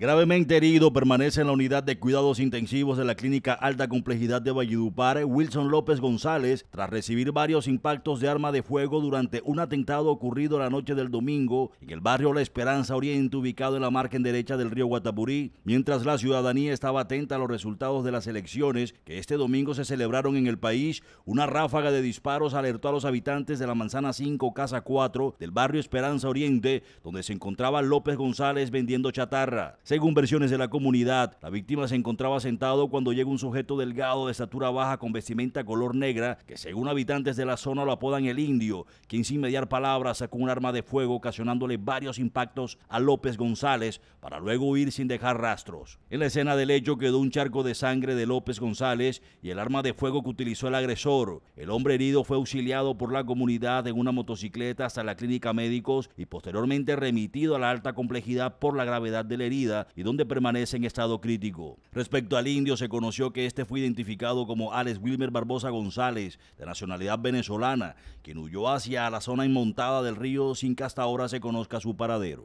Gravemente herido, permanece en la unidad de cuidados intensivos de la Clínica Alta Complejidad de Valledupar, Wilson López González, tras recibir varios impactos de arma de fuego durante un atentado ocurrido la noche del domingo en el barrio La Esperanza Oriente, ubicado en la margen derecha del río Guatapurí, mientras la ciudadanía estaba atenta a los resultados de las elecciones que este domingo se celebraron en el país, una ráfaga de disparos alertó a los habitantes de la manzana 5, casa 4 del barrio Esperanza Oriente, donde se encontraba López González vendiendo chatarra. Según versiones de la comunidad, la víctima se encontraba sentado cuando llega un sujeto delgado de estatura baja con vestimenta color negra, que según habitantes de la zona lo apodan el indio, quien sin mediar palabras sacó un arma de fuego ocasionándole varios impactos a López González para luego huir sin dejar rastros. En la escena del hecho quedó un charco de sangre de López González y el arma de fuego que utilizó el agresor. El hombre herido fue auxiliado por la comunidad en una motocicleta hasta la clínica médicos y posteriormente remitido a la alta complejidad por la gravedad de la herida y donde permanece en estado crítico. Respecto al indio, se conoció que este fue identificado como Alex Wilmer Barbosa González, de nacionalidad venezolana, quien huyó hacia la zona inmontada del río sin que hasta ahora se conozca su paradero.